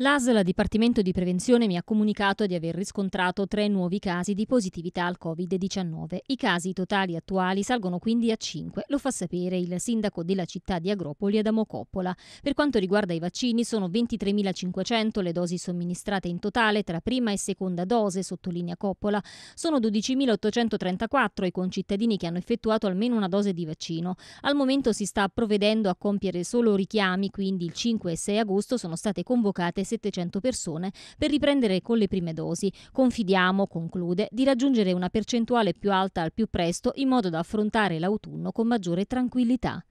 L'ASL Dipartimento di Prevenzione mi ha comunicato di aver riscontrato tre nuovi casi di positività al Covid-19. I casi totali attuali salgono quindi a cinque, lo fa sapere il sindaco della città di Agropoli Adamo Coppola. Per quanto riguarda i vaccini sono 23.500 le dosi somministrate in totale tra prima e seconda dose, sottolinea Coppola. Sono 12.834 i concittadini che hanno effettuato almeno una dose di vaccino. Al momento si sta provvedendo a compiere solo richiami, quindi il 5 e 6 agosto sono state convocate 700 persone per riprendere con le prime dosi. Confidiamo, conclude, di raggiungere una percentuale più alta al più presto in modo da affrontare l'autunno con maggiore tranquillità.